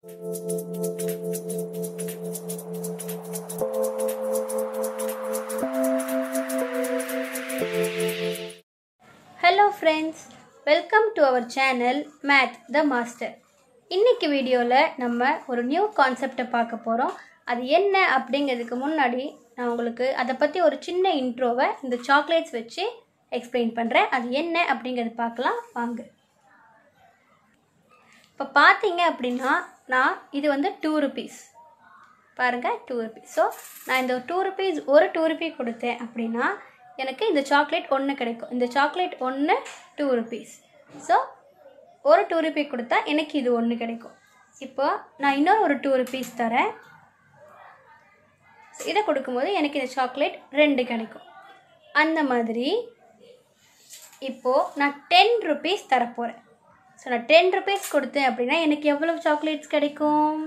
hello friends welcome to our channel math the master இன்னைக்கு வீடியோவில் நம்ம ஒரு நியூ கான்செப்டை பார்க்க போகிறோம் அது என்ன அப்படிங்கிறதுக்கு முன்னாடி நான் உங்களுக்கு அதை பற்றி ஒரு சின்ன இன்ட்ரோவை இந்த சாக்லேட்ஸ் வச்சு எக்ஸ்பிளைன் பண்ணுறேன் அது என்ன அப்படிங்கிறது பார்க்கலாம் வாங்க இப்போ பார்த்தீங்க அப்படின்னா நான் இது வந்து டூ ருபீஸ் பாருங்கள் டூ ருபீஸ் ஸோ நான் இந்த டூ ருபீஸ் ஒரு டூ ருபீ கொடுத்தேன் அப்படின்னா எனக்கு இந்த சாக்லேட் ஒன்று கிடைக்கும் இந்த சாக்லேட் ஒன்று டூ ருபீஸ் ஸோ ஒரு டூ ருபீ கொடுத்தா எனக்கு இது ஒன்று கிடைக்கும் இப்போ நான் இன்னொரு ஒரு டூ ருபீஸ் தரேன் இதை கொடுக்கும்போது எனக்கு இந்த சாக்லேட் ரெண்டு கிடைக்கும் அந்த மாதிரி இப்போது நான் டென் ருபீஸ் தரப்போகிறேன் ஸோ நான் டென் ருபீஸ் கொடுத்தேன் அப்படின்னா எனக்கு எவ்வளோ சாக்லேட்ஸ் கிடைக்கும்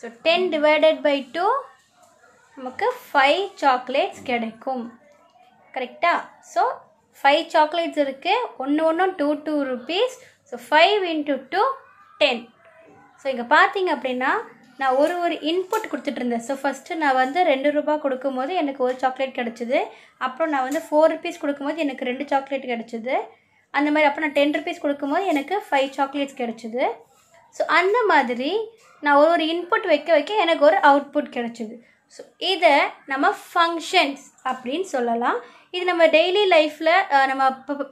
so ten divided by two நமக்கு ஃபைவ் சாக்லேட்ஸ் கிடைக்கும் கரெக்டாக ஸோ ஃபைவ் சாக்லேட்ஸ் இருக்குது ஒன்று ஒன்றும் two two rupees so five into two ten so இங்கே பார்த்தீங்க அப்படின்னா நான் ஒரு ஒரு இன்புட் கொடுத்துட்ருந்தேன் ஸோ ஃபஸ்ட்டு நான் வந்து ரெண்டு ரூபா கொடுக்கும்போது எனக்கு ஒரு சாக்லேட் கிடச்சிது அப்புறம் நான் வந்து ஃபோர் ருபீஸ் கொடுக்கும்போது எனக்கு ரெண்டு சாக்லேட் கிடச்சிது அந்த மாதிரி அப்போ நான் டென் ருபீஸ் கொடுக்கும்போது எனக்கு ஃபைவ் சாக்லேட்ஸ் கிடச்சிது ஸோ அந்த மாதிரி நான் ஒரு ஒரு இன்புட் வைக்க வைக்க எனக்கு ஒரு அவுட்புட் கிடச்சிது ஸோ இதை நம்ம ஃபங்க்ஷன்ஸ் அப்படின்னு சொல்லலாம் இது நம்ம டெய்லி லைஃப்பில் நம்ம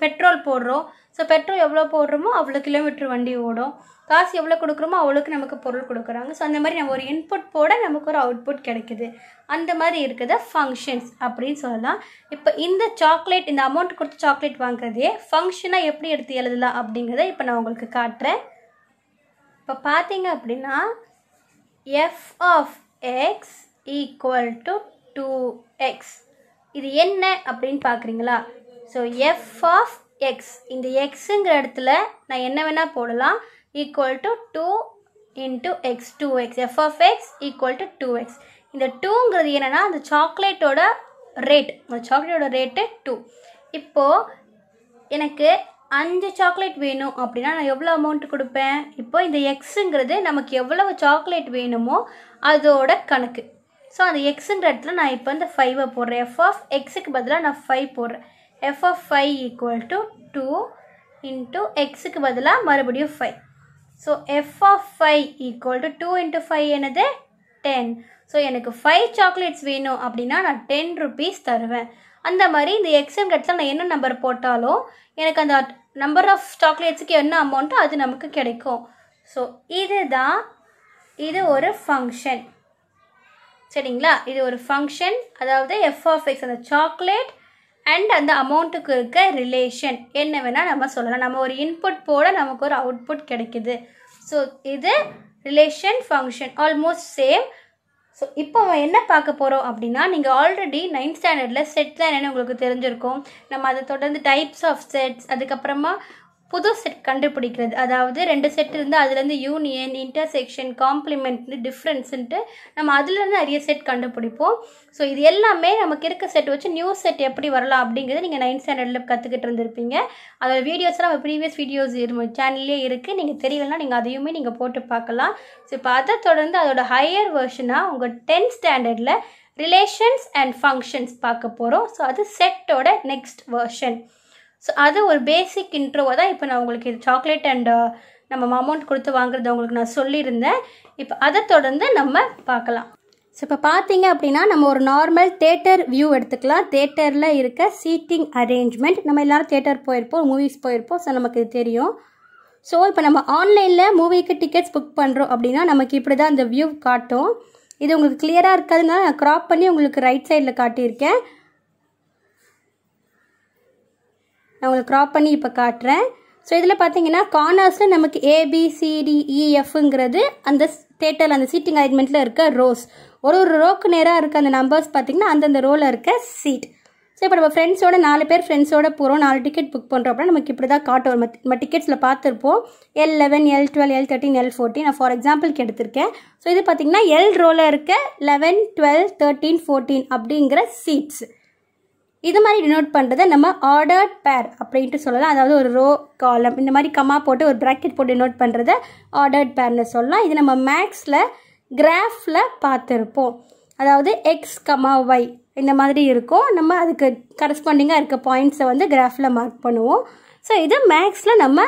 பெட்ரோல் போடுறோம் ஸோ பெட்ரோல் எவ்வளோ போடுறோமோ அவ்வளோ கிலோமீட்டர் வண்டி ஓடும் காசு எவ்வளோ கொடுக்குறோமோ அவ்வளோக்கு நமக்கு பொருள் கொடுக்குறாங்க ஸோ அந்த மாதிரி நம்ம ஒரு இன்புட் போட நமக்கு ஒரு அவுட்புட் கிடைக்குது அந்த மாதிரி இருக்கிறத ஃபங்க்ஷன்ஸ் அப்படின்னு சொல்லலாம் இப்போ இந்த சாக்லேட் இந்த அமௌண்ட் கொடுத்து சாக்லேட் வாங்குறதே ஃபங்க்ஷனாக எப்படி எடுத்து எழுதலாம் அப்படிங்கிறத இப்போ நான் உங்களுக்கு காட்டுறேன் இப்போ பார்த்தீங்க அப்படின்னா F of X equal to two X இது என்ன அப்படின்னு பார்க்குறீங்களா ஸோ எஃப் ஆஃப் எக்ஸ் இந்த எக்ஸுங்கிற இடத்துல நான் என்ன வேணால் போடலாம் equal to two into X two X F of X equal to two X இந்த டூங்கிறது என்னென்னா அந்த சாக்லேட்டோட ரேட் அந்த சாக்லேட்டோட ரேட்டு டூ இப்போது எனக்கு அஞ்சு சாக்லேட் வேணும் அப்படின்னா நான் எவ்வளோ அமௌண்ட் கொடுப்பேன் இப்போ இந்த எக்ஸுங்கிறது நமக்கு எவ்வளவு சாக்லேட் வேணுமோ அதோட கணக்கு ஸோ அந்த எக்ஸுன்ற இடத்துல நான் இப்போ இந்த ஃபைவை போடுறேன் எஃப் ஆஃப் எக்ஸுக்கு பதிலாக நான் ஃபைவ் போடுறேன் F of five equal to two into எக்ஸுக்கு பதிலாக மறுபடியும் five so F of five equal to two into five என்னது டென் ஸோ எனக்கு ஃபைவ் சாக்லேட்ஸ் வேணும் அப்படின்னா நான் டென் ருபீஸ் தருவேன் அந்த மாதிரி இந்த எக்ஸன் இடத்துல நான் என்ன நம்பர் போட்டாலும் எனக்கு அந்த நம்பர் ஆஃப் சாக்லேட்ஸுக்கு என்ன அமௌண்ட்டோ அது நமக்கு கிடைக்கும் ஸோ இதுதான் இது ஒரு ஃபங்க்ஷன் சரிங்களா இது ஒரு ஃபங்க்ஷன் அதாவது எக்ஸ் அந்த சாக்லேட் அண்ட் அந்த அமௌண்ட்டுக்கு இருக்க ரிலேஷன் என்ன வேணால் நம்ம சொல்லலாம் நம்ம ஒரு இன்புட் போட நமக்கு ஒரு அவுட்புட் கிடைக்குது ஸோ இது relation function almost same so இப்போ என்ன பார்க்க போகிறோம் அப்படின்னா நீங்கள் ஆல்ரெடி நைன்த் ஸ்டாண்டர்டில் செட்லாம் என்னென்னு உங்களுக்கு தெரிஞ்சிருக்கும் நம்ம அதை தொடர்ந்து டைப்ஸ் ஆஃப் செட்ஸ் அதுக்கப்புறமா புது செட் கண்டுபிடிக்கிறது அதாவது ரெண்டு செட் இருந்து அதுலேருந்து யூனியன் இன்டர்செக்ஷன் காம்ப்ளிமெண்ட் டிஃப்ரென்ஸுன்ட்டு நம்ம அதுலேருந்து நிறைய செட் கண்டுபிடிப்போம் ஸோ இது எல்லாமே நமக்கு இருக்க செட் வச்சு நியூ செட் எப்படி வரலாம் அப்படிங்கிறது நீங்கள் நைன்த் ஸ்டாண்டர்டில் கற்றுக்கிட்டு இருந்திருப்பீங்க அதோட வீடியோஸ்லாம் நம்ம ப்ரீவியஸ் வீடியோஸ் சேனல்லே இருக்குது நீங்கள் தெரியலனா நீங்கள் அதையுமே நீங்கள் போட்டு பார்க்கலாம் ஸோ இப்போ அதை தொடர்ந்து அதோட ஹையர் வெர்ஷனாக உங்கள் டென்த் ஸ்டாண்டர்டில் ரிலேஷன்ஸ் அண்ட் ஃபங்க்ஷன்ஸ் பார்க்க போகிறோம் ஸோ அது செட்டோட நெக்ஸ்ட் வேர்ஷன் ஸோ அது ஒரு பேசிக் இன்ட்ரோவை தான் இப்போ நான் உங்களுக்கு இது சாக்லேட் அண்ட் uh, நம்ம அமௌண்ட் கொடுத்து வாங்குறத உங்களுக்கு நான் சொல்லியிருந்தேன் இப்போ அதை தொடர்ந்து நம்ம பார்க்கலாம் ஸோ இப்போ பார்த்தீங்க அப்படின்னா நம்ம ஒரு நார்மல் தேட்டர் வியூ எடுத்துக்கலாம் தேட்டரில் இருக்க சீட்டிங் அரேஞ்ச்மெண்ட் நம்ம எல்லோரும் தேட்டர் போயிருப்போம் மூவிஸ் போயிருப்போம் ஸோ நமக்கு இது தெரியும் ஸோ இப்போ நம்ம ஆன்லைனில் மூவிக்கு டிக்கெட்ஸ் புக் பண்ணுறோம் அப்படின்னா நமக்கு இப்படி தான் அந்த வியூ காட்டும் இது உங்களுக்கு கிளியராக இருக்காதுனால நான் க்ராப் பண்ணி உங்களுக்கு ரைட் சைடில் காட்டியிருக்கேன் நான் உங்களுக்கு க்ராப் பண்ணி இப்போ காட்டுறேன் ஸோ இதில் பார்த்தீங்கன்னா கார்னர்ஸில் நமக்கு ஏபிசிடிஇஎஃப்ங்கிறது e, அந்த தேட்டல் அந்த சீட்டிங் அரேஞ்ச்மெண்ட்டில் இருக்க ரோஸ் ஒரு ஒரு ரோக்கு நேராக இருக்க அந்த நம்பர்ஸ் பார்த்தீங்கன்னா அந்தந்த ரோவில் இருக்க சீட் ஸோ இப்போ நம்ம ஃப்ரெண்ட்ஸோட நாலு பேர் ஃப்ரெண்ட்ஸோட போகிறோம் நாலு டிக்கெட் புக் பண்ணுறோம் அப்படின்னா நமக்கு இப்படி தான் காட்டுவோம் நம்ம டிக்கெட்ஸில் பார்த்துருப்போம் L eleven L twelve L thirteen L fourteen நான் ஃபார் எக்ஸாம்பிளுக்கு எடுத்திருக்கேன் ஸோ இது பார்த்திங்கன்னா எல் ரோவில் இருக்க லெவன் டுவெல் தேர்ட்டீன் ஃபோர்டீன் அப்படிங்கிற சீட்ஸ் இது மாதிரி டினோட் பண்ணுறதை நம்ம ஆர்டர்ட் பேர் அப்படின்ட்டு சொல்லலாம் அதாவது ஒரு ரோ காலம் இந்த மாதிரி கம்மா போட்டு ஒரு ப்ராக்கெட் போட்டு டினோட் பண்ணுறதை ஆர்டர்ட் பேர்னு சொல்லலாம் இது நம்ம மேக்ஸில் கிராஃபில் பார்த்துருப்போம் அதாவது எக்ஸ் கமா ஒய் இந்த மாதிரி இருக்கும் நம்ம அதுக்கு கரஸ்பாண்டிங்காக இருக்க பாயிண்ட்ஸை வந்து கிராஃபில் மார்க் பண்ணுவோம் ஸோ இது மேக்ஸில் நம்ம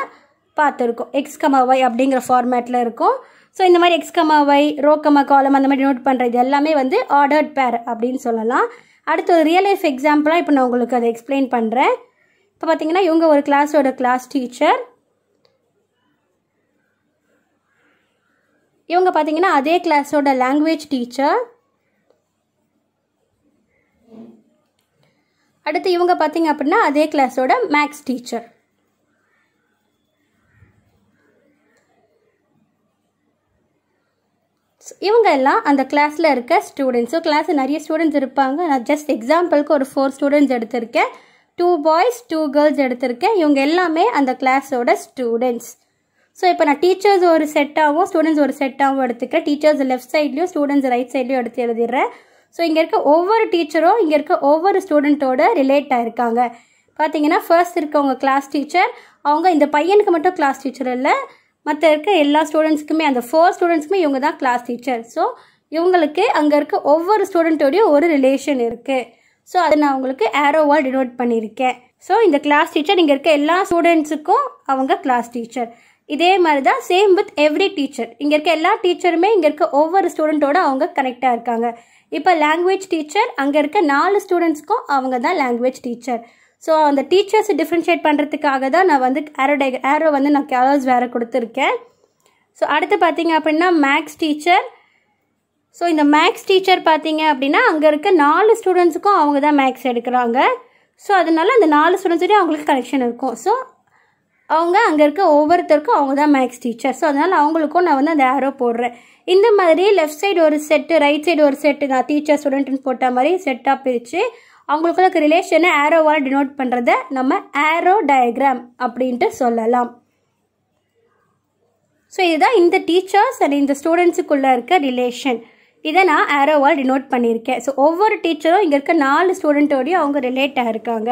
பார்த்துருக்கோம் எக்ஸ் கமா ஒய் அப்படிங்கிற ஃபார்மேட்டில் இருக்கும் ஸோ இந்த மாதிரி X comma Y row comma column அந்த மாதிரி நோட் பண்ணுறது எல்லாமே வந்து ஆர்டர்ட் பேர் அப்படின்னு சொல்லலாம் அடுத்து ஒரு ரியல் லைஃப் எக்ஸாம்பிளாக இப்போ நான் உங்களுக்கு அதை எக்ஸ்பிளைன் பண்ணுறேன் இப்போ பார்த்தீங்கன்னா இவங்க ஒரு கிளாஸோட கிளாஸ் டீச்சர் இவங்க பார்த்தீங்கன்னா அதே கிளாஸோட லாங்குவேஜ் டீச்சர் அடுத்து இவங்க பார்த்தீங்க அப்படின்னா அதே கிளாஸோட மேக்ஸ் டீச்சர் இவங்க எல்லாம் அந்த கிளாஸில் இருக்க ஸ்டூடெண்ட்ஸ் ஸோ கிளாஸில் நிறைய ஸ்டூடெண்ட்ஸ் இருப்பாங்க நான் ஜஸ்ட் எக்ஸாம்பிளுக்கு ஒரு ஃபோர் ஸ்டூடெண்ட்ஸ் எடுத்திருக்கேன் டூ பாய்ஸ் டூ கேர்ள்ஸ் எடுத்திருக்கேன் இவங்க எல்லாமே அந்த கிளாஸோட ஸ்டூடெண்ட்ஸ் ஸோ இப்போ நான் டீச்சர்ஸ் ஒரு செட்டாகவும் ஸ்டூடெண்ட்ஸ் ஒரு செட்டாகவும் எடுத்துக்கிறேன் டீச்சர்ஸ் லெஃப்ட் சைட்லேயும் ஸ்டூடெண்ட்ஸ் ரைட் சைட்லேயும் எடுத்து எழுதிடுறேன் ஸோ இங்கே இருக்க ஒவ்வொரு டீச்சரும் இங்கே இருக்க ஒவ்வொரு ஸ்டூடெண்ட்டோட ரிலேட் ஆகிருக்காங்க பார்த்தீங்கன்னா ஃபர்ஸ்ட் இருக்கவங்க கிளாஸ் டீச்சர் அவங்க இந்த பையனுக்கு மட்டும் கிளாஸ் டீச்சர் இல்லை மற்ற இருக்க எல்லா ஸ்டூடெண்ட்ஸுக்குமே அந்த ஃபோர் ஸ்டூடெண்ட்ஸுமே இவங்க தான் கிளாஸ் டீச்சர் ஸோ இவங்களுக்கு அங்கே இருக்க ஒவ்வொரு ஸ்டூடெண்ட்டோடையும் ஒரு ரிலேஷன் இருக்குது ஸோ அதை நான் உங்களுக்கு ஏரோவால் டினோட் பண்ணியிருக்கேன் ஸோ இந்த கிளாஸ் டீச்சர் இங்கே இருக்க எல்லா ஸ்டூடெண்ட்ஸுக்கும் அவங்க கிளாஸ் டீச்சர் இதே மாதிரி தான் சேம் வித் எவ்ரி டீச்சர் இங்கே இருக்க எல்லா டீச்சருமே இங்கே இருக்க ஒவ்வொரு ஸ்டூடெண்ட்டோட அவங்க கனெக்டாக இருக்காங்க இப்போ லாங்குவேஜ் டீச்சர் அங்கே இருக்க நாலு ஸ்டூடெண்ட்ஸ்க்கும் அவங்க தான் லாங்குவேஜ் டீச்சர் ஸோ அந்த டீச்சர்ஸ் டிஃப்ரென்ஷியேட் பண்ணுறதுக்காக தான் நான் வந்து ஆரோடை ஆரோ வந்து நான் கலர்ஸ் வேறு கொடுத்துருக்கேன் ஸோ அடுத்து பார்த்தீங்க அப்படின்னா மேக்ஸ் டீச்சர் ஸோ இந்த மேக்ஸ் டீச்சர் பார்த்தீங்க அப்படின்னா அங்கே இருக்க நாலு ஸ்டூடெண்ட்ஸுக்கும் அவங்க தான் மேக்ஸ் எடுக்கிறாங்க ஸோ அதனால அந்த நாலு ஸ்டூடெண்ட்ஸோடய அவங்களுக்கு கனெக்ஷன் இருக்கும் ஸோ அவங்க அங்கே இருக்க ஒவ்வொருத்தருக்கும் அவங்க தான் மேக்ஸ் டீச்சர் ஸோ அதனால் அவங்களுக்கும் நான் வந்து அந்த ஆரோ போடுறேன் இந்த மாதிரி லெஃப்ட் சைடு ஒரு செட்டு ரைட் சைடு ஒரு செட்டு நான் டீச்சர் ஸ்டூடெண்ட்டுன்னு போட்ட மாதிரி செட்டாக பிரித்து அவங்களுக்குள்ள ரிலேஷனை ஆரோவால் டினோட் பண்ணுறத நம்ம ஆரோ டயக்ராம் அப்படின்ட்டு சொல்லலாம் ஸோ இதுதான் இந்த டீச்சர்ஸ் அண்ட் இந்த ஸ்டூடெண்ட்ஸுக்குள்ளே இருக்க ரிலேஷன் இதை நான் ஆரோவால் டினோட் பண்ணியிருக்கேன் ஸோ ஒவ்வொரு டீச்சரும் இங்கே இருக்க நாலு ஸ்டூடெண்ட்டோடையும் அவங்க ரிலேட் ஆகிருக்காங்க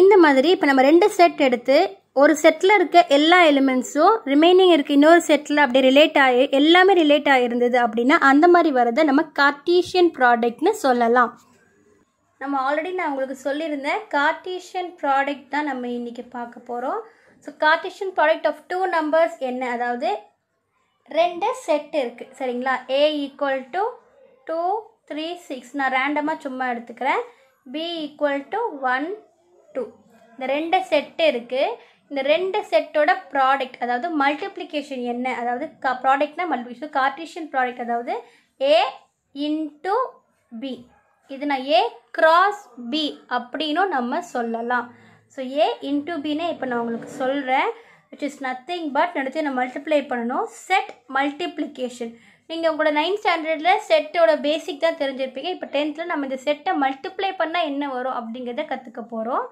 இந்த மாதிரி இப்போ நம்ம ரெண்டு செட் எடுத்து ஒரு செட்டில் இருக்க எல்லா எலிமெண்ட்ஸும் ரிமைனிங் இருக்க இன்னொரு செட்டில் அப்படி ரிலேட் ஆகி எல்லாமே ரிலேட் ஆகிருந்தது அப்படின்னா அந்த மாதிரி வரதை நம்ம கார்டீஷியன் ப்ராடக்ட்னு சொல்லலாம் நம்ம ஆல்ரெடி நான் உங்களுக்கு சொல்லியிருந்தேன் கார்டீஷியன் ப்ராடக்ட் தான் நம்ம இன்றைக்கி பார்க்க போகிறோம் so Cartesian product of two numbers என்ன அதாவது ரெண்டு செட் இருக்குது சரிங்களா A equal to two three six நான் ரேண்டமாக சும்மா எடுத்துக்கிறேன் B equal to one two இந்த ரெண்டு செட்டு இருக்குது இந்த ரெண்டு செட்டோட ப்ராடக்ட் அதாவது மல்டிப்ளிகேஷன் என்ன அதாவது க ப்ராடக்ட்னா மல்டிப்ளிகேஷன் கார்டீஷியன் ப்ராடக்ட் அதாவது ஏ இன்டூ பி இதனை ஏ கிராஸ் பி அப்படின்னும் நம்ம சொல்லலாம் ஸோ ஏ இன்டூ பின்னே இப்போ நான் உங்களுக்கு சொல்கிறேன் விச் இஸ் நத்திங் பட் எடுத்து நம்ம மல்டிப்ளை பண்ணணும் செட் மல்டிப்ளிகேஷன் நீங்கள் உங்களோட நைன்த் ஸ்டாண்டர்டில் செட்டோட பேசிக் தான் தெரிஞ்சிருப்பீங்க இப்போ டென்த்தில் நம்ம இந்த செட்டை மல்டிப்ளை பண்ணால் என்ன வரும் அப்படிங்கிறத கற்றுக்க போகிறோம்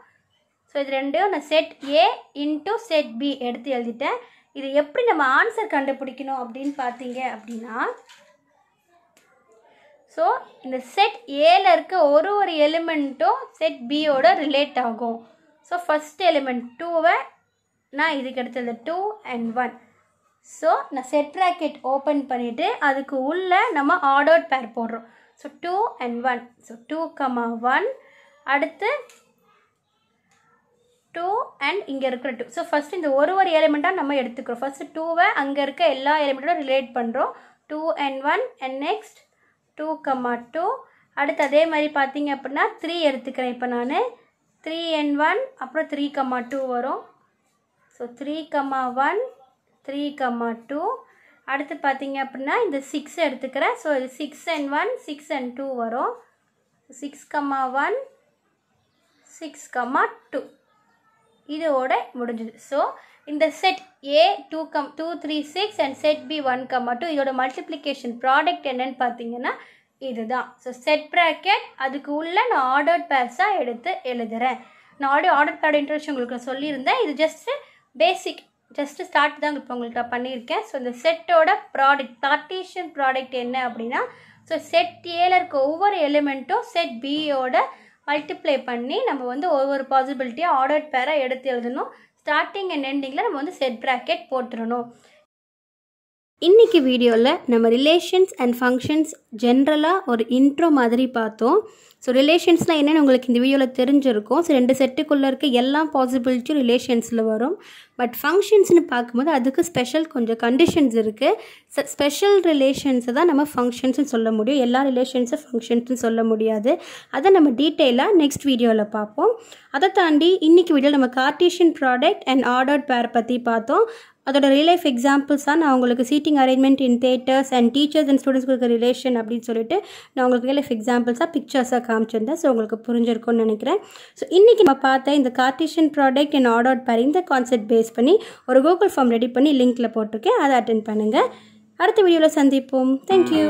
ஸோ இது ரெண்டையும் நான் set A into set B எடுத்து எழுதிட்டேன் இது எப்படி நம்ம ஆன்சர் கண்டுபிடிக்கணும் அப்படின்னு பார்த்தீங்க அப்படின்னா ஸோ இந்த செட் ஏல இருக்க ஒரு ஒரு எலிமெண்ட்டும் செட் பியோட ரிலேட் ஆகும் ஸோ ஃபஸ்ட் எலிமெண்ட் டூவை நான் இதுக்கு எடுத்தது டூ அண்ட் ஒன் ஸோ நான் செட் ராக்கெட் ஓப்பன் பண்ணிவிட்டு அதுக்கு உள்ளே நம்ம ஆர்டர் பேர் போடுறோம் so two and one so two comma one அடுத்து டூ அண்ட் இங்கே இருக்கிற டூ ஸோ ஃபஸ்ட் இந்த ஒரு ஒரு எலிமெண்ட்டாக நம்ம எடுத்துக்கிறோம் ஃபஸ்ட்டு டூவை அங்கே இருக்க எல்லா எலிமெண்ட்டோட ரிலேட் பண்ணுறோம் two and one and next two comma two அடுத்து அதே மாதிரி பார்த்தீங்க அப்படின்னா த்ரீ எடுத்துக்கிறேன் இப்போ நான் த்ரீ என் ஒன் அப்புறம் த்ரீ கம்மா டூ வரும் so three comma one three comma two அடுத்து பார்த்தீங்க அப்படின்னா இந்த சிக்ஸ் எடுத்துக்கிறேன் ஸோ இது six and one six and two வரும் six comma one six comma two இதோட முடிஞ்சுது ஸோ இந்த set A two comma two three six and set B one comma மட்டும் இதோட மல்டிப்ளிகேஷன் ப்ராடக்ட் என்னன்னு பார்த்தீங்கன்னா இதுதான் ஸோ செட் ப்ராக்கெட் அதுக்கு உள்ளே நான் ஆர்டர் பேர்ஸாக எடுத்து எழுதுகிறேன் நான் ஆடி ஆர்டர் பேர்டு இன்ட்ரெஸ்ட் உங்களுக்கு சொல்லியிருந்தேன் இது ஜஸ்ட்டு பேசிக் ஜஸ்ட்டு ஸ்டார்ட் தான் இப்போ உங்களுக்கு நான் பண்ணியிருக்கேன் ஸோ இந்த செட்டோட ப்ராடக்ட் பார்ட்டிஷன் ப்ராடக்ட் என்ன அப்படின்னா ஸோ செட் ஏல இருக்க ஒவ்வொரு எலிமெண்ட்டும் செட் பியோட மல்டிப்ளை பண்ணி நம்ம வந்து ஒவ்வொரு பாசிபிலிட்டியாக ஆர்டர் பேராக எடுத்து எழுதணும் ஸ்டார்டிங் அண்ட் எண்டிங்கில் நம்ம வந்து செட் ப்ராக்கெட் போட்டுடணும் இன்றைக்கி வீடியோவில் நம்ம ரிலேஷன்ஸ் அண்ட் ஃபங்க்ஷன்ஸ் ஜென்ரலாக ஒரு இன்ட்ரோ மாதிரி பார்த்தோம் ஸோ ரிலேஷன்ஸ்னால் என்னென்னு உங்களுக்கு இந்த வீடியோவில் தெரிஞ்சிருக்கும் ஸோ ரெண்டு செட்டுக்குள்ளே இருக்க எல்லா பாசிபிலிட்டியும் ரிலேஷன்ஸில் வரும் பட் ஃபங்க்ஷன்ஸ்னு பார்க்கும்போது அதுக்கு ஸ்பெஷல் கொஞ்சம் கண்டிஷன்ஸ் இருக்குது ஸ்பெஷல் ரிலேஷன்ஸை தான் நம்ம ஃபங்க்ஷன்ஸ்னு சொல்ல முடியும் எல்லா ரிலேஷன்ஸும் ஃபங்க்ஷன்ஸ்னு சொல்ல முடியாது அதை நம்ம டீட்டெயிலாக நெக்ஸ்ட் வீடியோவில் பார்ப்போம் அதை தாண்டி இன்றைக்கி வீடியோவில் நம்ம கார்டீஷியன் ப்ராடக்ட் அண்ட் ஆர்டர்ட் பேர் பற்றி பார்த்தோம் அதோட ரியல் லைஃப் எக்ஸாம்பிள்ஸ் தான் நான் உங்களுக்கு seating arrangement in theatres and teachers and students கொடுக்குற ரிலேஷன் அப்படின்னு சொல்லிட்டு நான் உங்களுக்கு ரியல் லைஃப் எக்ஸாம்பிள்ஸாக பிக்சர்ஸாக காமிச்சிருந்தேன் ஸோ உங்களுக்கு புரிஞ்சிருக்கும்னு நினைக்கிறேன் ஸோ இன்றைக்கி நம்ம பார்த்த இந்த கார்டிஷியன் ப்ராடக்ட் அண்ட் ஆர்டர் பாரு இந்த கான்செப்ட் பேஸ் பண்ணி ஒரு கூகுள் ஃபார்ம் ரெடி பண்ணி லிங்க்கில் போட்டிருக்கேன் அதை அட்டன் பண்ணுங்கள் அடுத்த வீடியோவில் சந்திப்போம் தேங்க்யூ